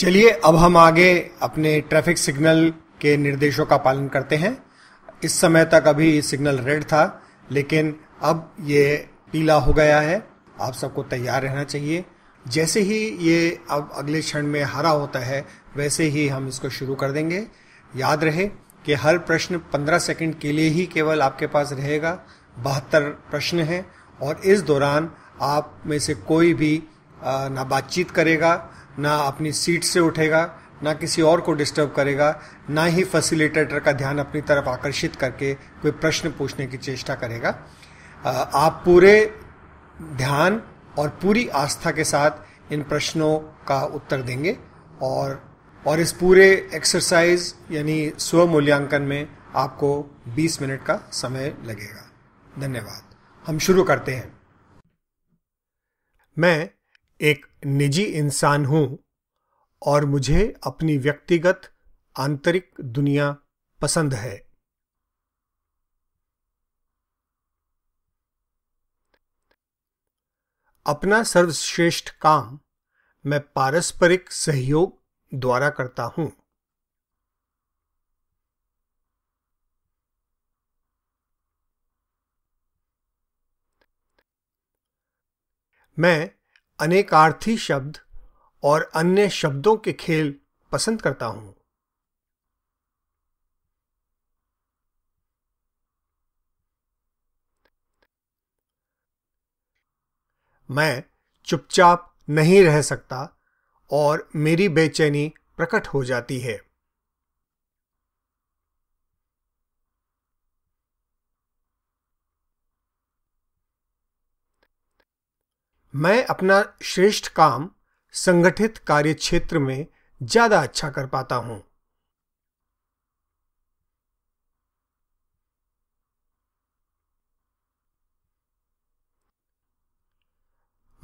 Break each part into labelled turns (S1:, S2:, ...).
S1: चलिए अब हम आगे अपने ट्रैफिक सिग्नल के निर्देशों का पालन करते हैं इस समय तक अभी सिग्नल रेड था लेकिन अब ये पीला हो गया है आप सबको तैयार रहना चाहिए जैसे ही ये अब अगले क्षण में हरा होता है वैसे ही हम इसको शुरू कर देंगे याद रहे कि हर प्रश्न 15 सेकंड के लिए ही केवल आपके पास रहेगा बहत्तर प्रश्न हैं और इस दौरान आप में से कोई भी ना बातचीत करेगा ना अपनी सीट से उठेगा ना किसी और को डिस्टर्ब करेगा ना ही फैसिलिटेटर का ध्यान अपनी तरफ आकर्षित करके कोई प्रश्न पूछने की चेष्टा करेगा आप पूरे ध्यान और पूरी आस्था के साथ इन प्रश्नों का उत्तर देंगे और और इस पूरे एक्सरसाइज यानी स्व मूल्यांकन में आपको 20 मिनट का समय लगेगा धन्यवाद हम शुरू करते हैं मैं एक निजी इंसान हूं और मुझे अपनी व्यक्तिगत आंतरिक दुनिया पसंद है अपना सर्वश्रेष्ठ काम मैं पारस्परिक सहयोग द्वारा करता हूं मैं अनेकार्थी शब्द और अन्य शब्दों के खेल पसंद करता हूं मैं चुपचाप नहीं रह सकता और मेरी बेचैनी प्रकट हो जाती है मैं अपना श्रेष्ठ काम संगठित कार्य क्षेत्र में ज्यादा अच्छा कर पाता हूं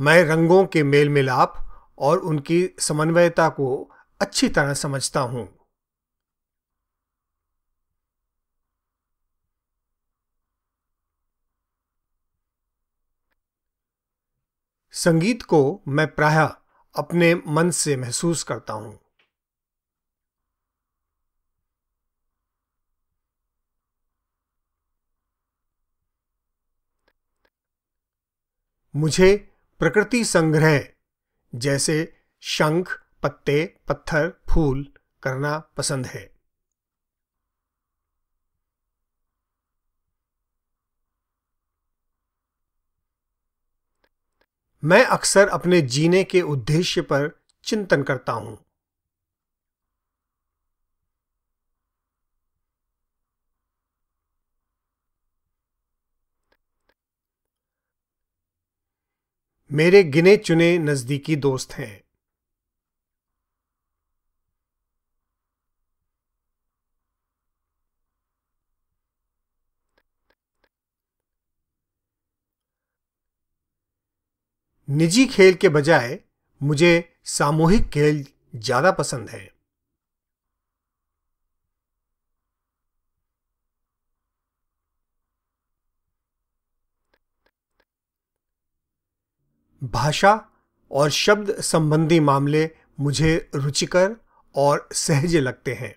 S1: मैं रंगों के मेल मिलाप और उनकी समन्वयता को अच्छी तरह समझता हूं संगीत को मैं प्राय अपने मन से महसूस करता हूं मुझे प्रकृति संग्रह जैसे शंख पत्ते पत्थर फूल करना पसंद है मैं अक्सर अपने जीने के उद्देश्य पर चिंतन करता हूं मेरे गिने चुने नज़दीकी दोस्त हैं निजी खेल के बजाय मुझे सामूहिक खेल ज्यादा पसंद है भाषा और शब्द संबंधी मामले मुझे रुचिकर और सहज लगते हैं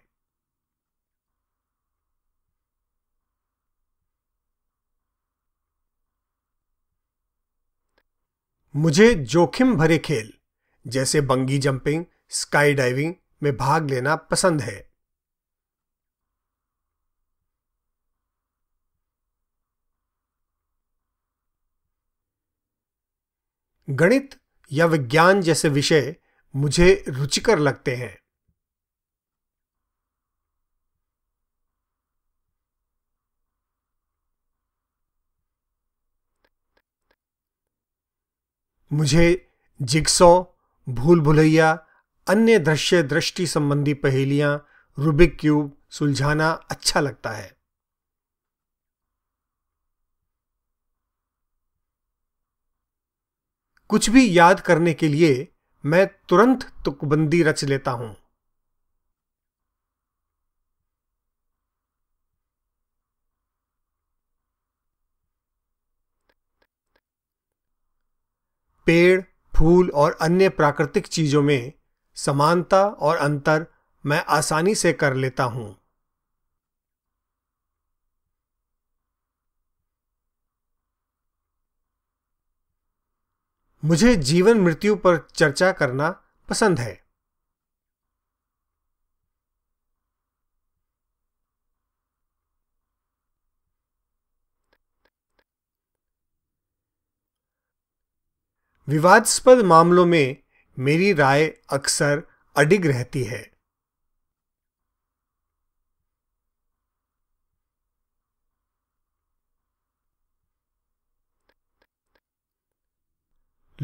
S1: मुझे जोखिम भरे खेल जैसे बंगी जंपिंग स्काई डाइविंग में भाग लेना पसंद है गणित या विज्ञान जैसे विषय मुझे रुचिकर लगते हैं मुझे जिक्सो भूल भुलैया अन्य दृश्य दृष्टि संबंधी पहेलियां रूबिक क्यूब सुलझाना अच्छा लगता है कुछ भी याद करने के लिए मैं तुरंत तुकबंदी रच लेता हूं पेड़ फूल और अन्य प्राकृतिक चीज़ों में समानता और अंतर मैं आसानी से कर लेता हूं मुझे जीवन मृत्यु पर चर्चा करना पसंद है विवादास्पद मामलों में मेरी राय अक्सर अडिग रहती है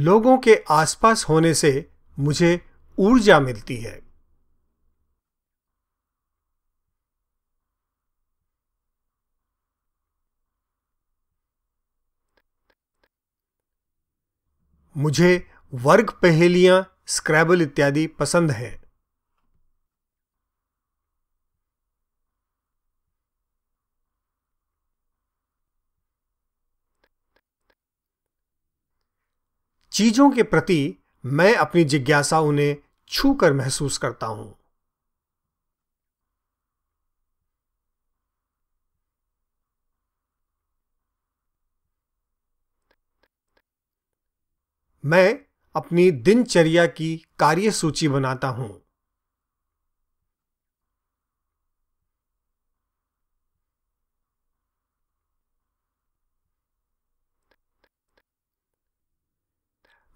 S1: लोगों के आसपास होने से मुझे ऊर्जा मिलती है मुझे वर्ग पहेलियां स्क्रैबल इत्यादि पसंद है चीजों के प्रति मैं अपनी जिज्ञासा उन्हें छू कर महसूस करता हूं मैं अपनी दिनचर्या की कार्य सूची बनाता हूं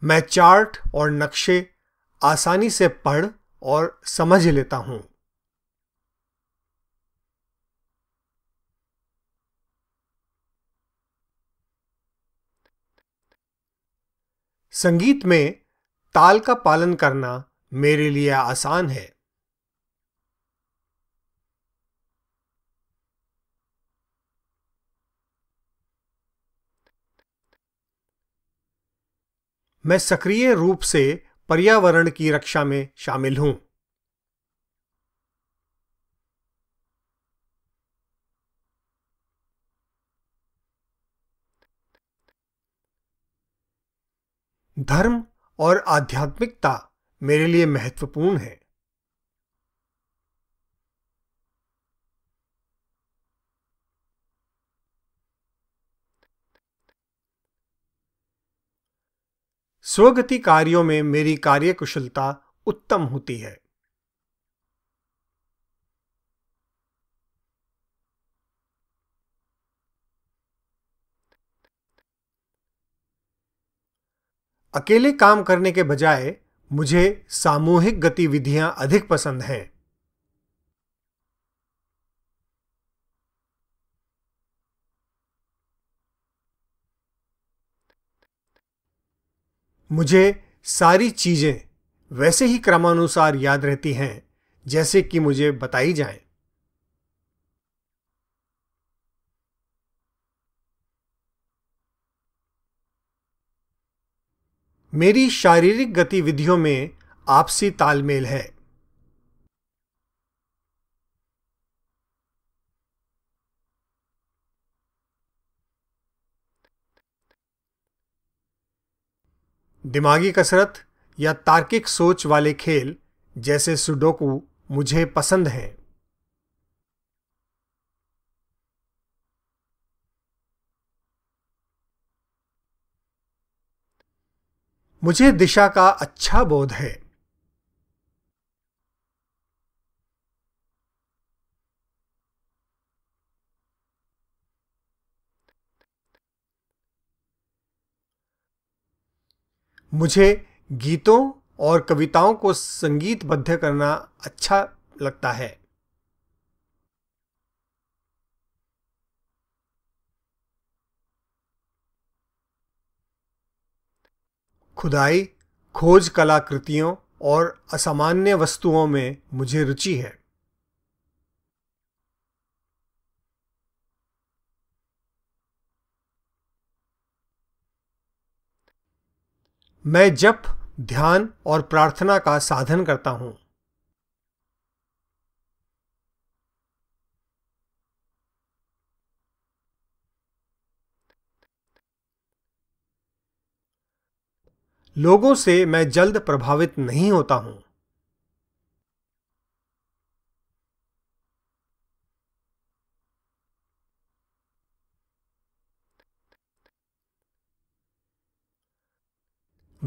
S1: मैं चार्ट और नक्शे आसानी से पढ़ और समझ लेता हूं संगीत में ताल का पालन करना मेरे लिए आसान है मैं सक्रिय रूप से पर्यावरण की रक्षा में शामिल हूं धर्म और आध्यात्मिकता मेरे लिए महत्वपूर्ण है स्वगति कार्यों में मेरी कार्यकुशलता उत्तम होती है अकेले काम करने के बजाय मुझे सामूहिक गतिविधियां अधिक पसंद हैं मुझे सारी चीजें वैसे ही क्रमानुसार याद रहती हैं जैसे कि मुझे बताई जाएं। मेरी शारीरिक गतिविधियों में आपसी तालमेल है दिमागी कसरत या तार्किक सोच वाले खेल जैसे सुडोकू मुझे पसंद हैं मुझे दिशा का अच्छा बोध है मुझे गीतों और कविताओं को संगीतबद्ध करना अच्छा लगता है खुदाई खोज कलाकृतियों और असामान्य वस्तुओं में मुझे रुचि है मैं जप ध्यान और प्रार्थना का साधन करता हूं लोगों से मैं जल्द प्रभावित नहीं होता हूं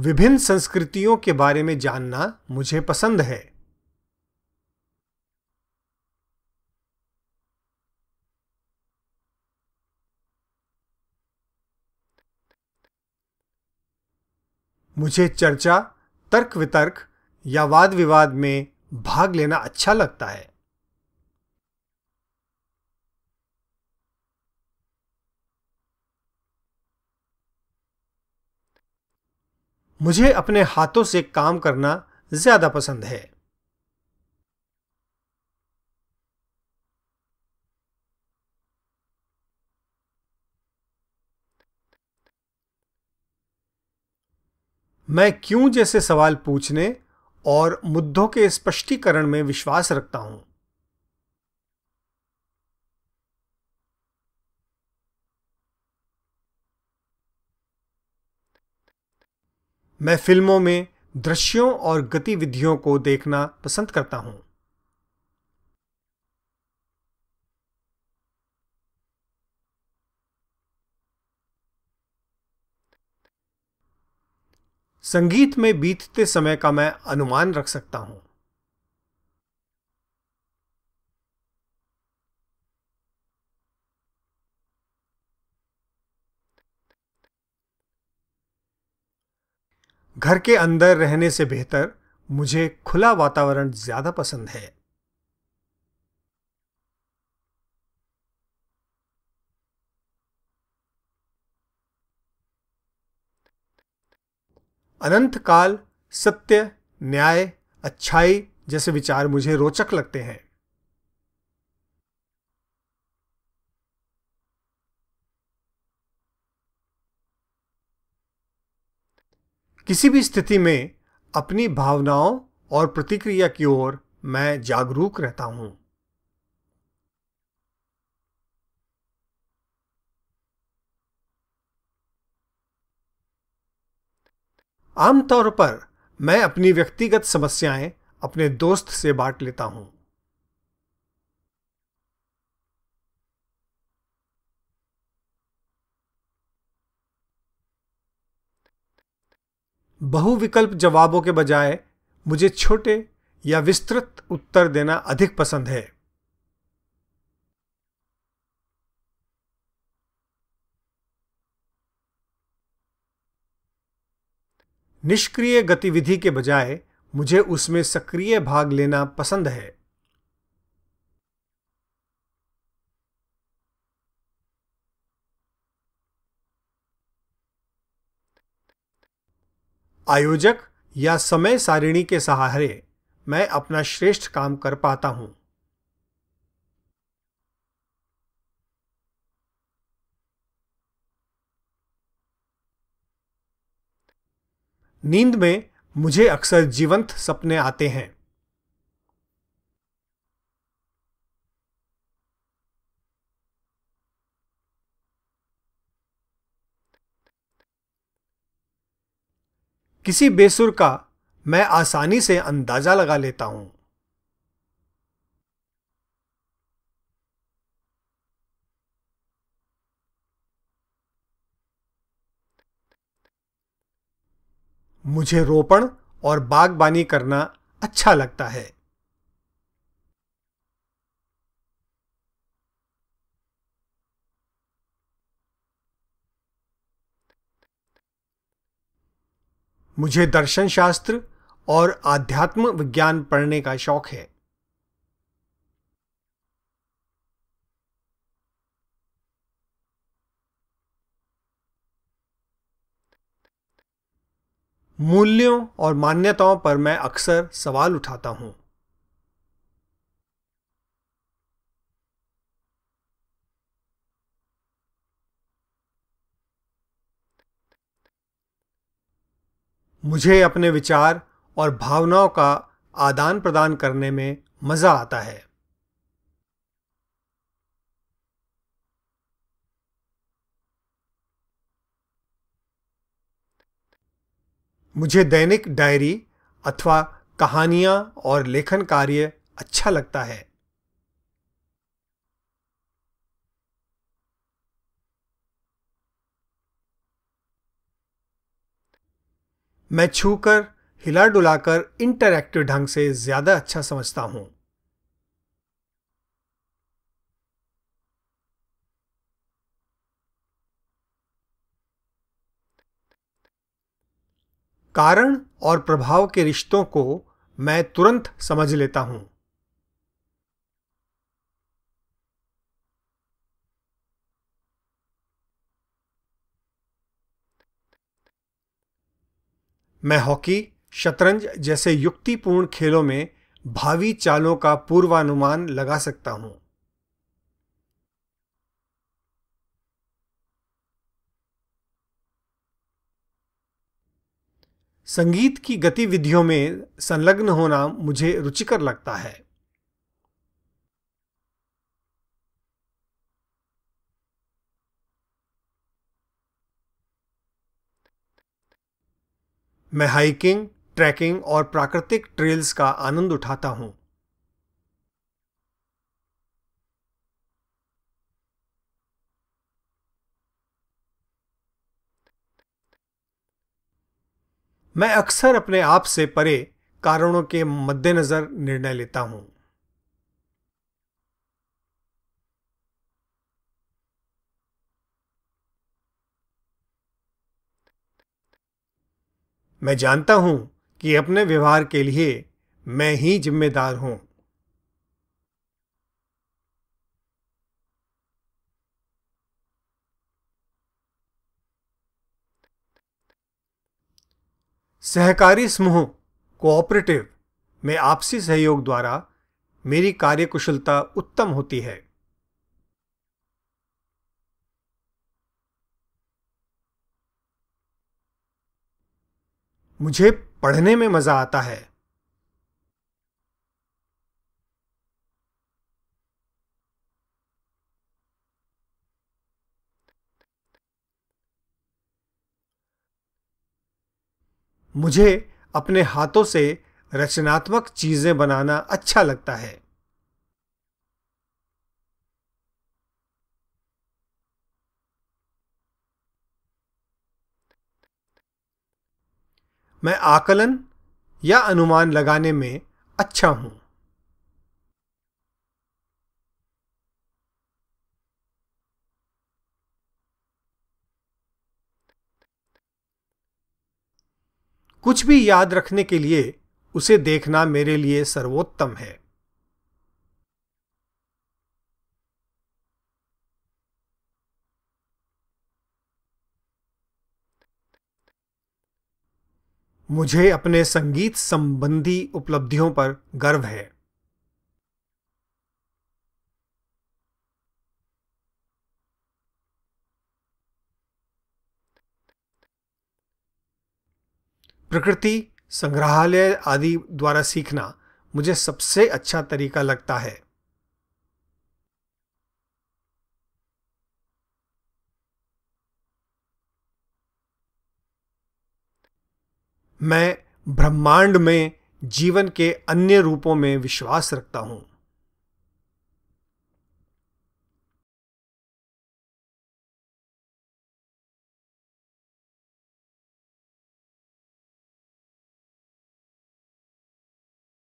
S1: विभिन्न संस्कृतियों के बारे में जानना मुझे पसंद है मुझे चर्चा तर्क वितर्क या वाद विवाद में भाग लेना अच्छा लगता है मुझे अपने हाथों से काम करना ज्यादा पसंद है मैं क्यों जैसे सवाल पूछने और मुद्दों के स्पष्टीकरण में विश्वास रखता हूं मैं फिल्मों में दृश्यों और गतिविधियों को देखना पसंद करता हूं संगीत में बीतते समय का मैं अनुमान रख सकता हूं घर के अंदर रहने से बेहतर मुझे खुला वातावरण ज्यादा पसंद है अनंत काल सत्य न्याय अच्छाई जैसे विचार मुझे रोचक लगते हैं किसी भी स्थिति में अपनी भावनाओं और प्रतिक्रिया की ओर मैं जागरूक रहता हूं आमतौर पर मैं अपनी व्यक्तिगत समस्याएं अपने दोस्त से बांट लेता हूं बहुविकल्प जवाबों के बजाय मुझे छोटे या विस्तृत उत्तर देना अधिक पसंद है निष्क्रिय गतिविधि के बजाय मुझे उसमें सक्रिय भाग लेना पसंद है आयोजक या समय सारिणी के सहारे मैं अपना श्रेष्ठ काम कर पाता हूं नींद में मुझे अक्सर जीवंत सपने आते हैं किसी बेसुर का मैं आसानी से अंदाजा लगा लेता हूं मुझे रोपण और बागबानी करना अच्छा लगता है मुझे दर्शन शास्त्र और आध्यात्म विज्ञान पढ़ने का शौक है मूल्यों और मान्यताओं पर मैं अक्सर सवाल उठाता हूं मुझे अपने विचार और भावनाओं का आदान प्रदान करने में मज़ा आता है मुझे दैनिक डायरी अथवा कहानियां और लेखन कार्य अच्छा लगता है मैं छूकर हिला डुलाकर इंटरैक्टिव ढंग से ज़्यादा अच्छा समझता हूं कारण और प्रभाव के रिश्तों को मैं तुरंत समझ लेता हूं मैं हॉकी शतरंज जैसे युक्तिपूर्ण खेलों में भावी चालों का पूर्वानुमान लगा सकता हूं संगीत की गतिविधियों में संलग्न होना मुझे रुचिकर लगता है मैं हाइकिंग ट्रैकिंग और प्राकृतिक ट्रेल्स का आनंद उठाता हूं मैं अक्सर अपने आप से परे कारणों के मद्देनजर निर्णय लेता हूं मैं जानता हूं कि अपने व्यवहार के लिए मैं ही जिम्मेदार हूं सहकारी समूह कोऑपरेटिव में आपसी सहयोग द्वारा मेरी कार्यकुशलता उत्तम होती है मुझे पढ़ने में मजा आता है मुझे अपने हाथों से रचनात्मक चीजें बनाना अच्छा लगता है मैं आकलन या अनुमान लगाने में अच्छा हूं कुछ भी याद रखने के लिए उसे देखना मेरे लिए सर्वोत्तम है मुझे अपने संगीत संबंधी उपलब्धियों पर गर्व है प्रकृति संग्रहालय आदि द्वारा सीखना मुझे सबसे अच्छा तरीका लगता है मैं ब्रह्मांड में जीवन के अन्य रूपों में विश्वास रखता हूं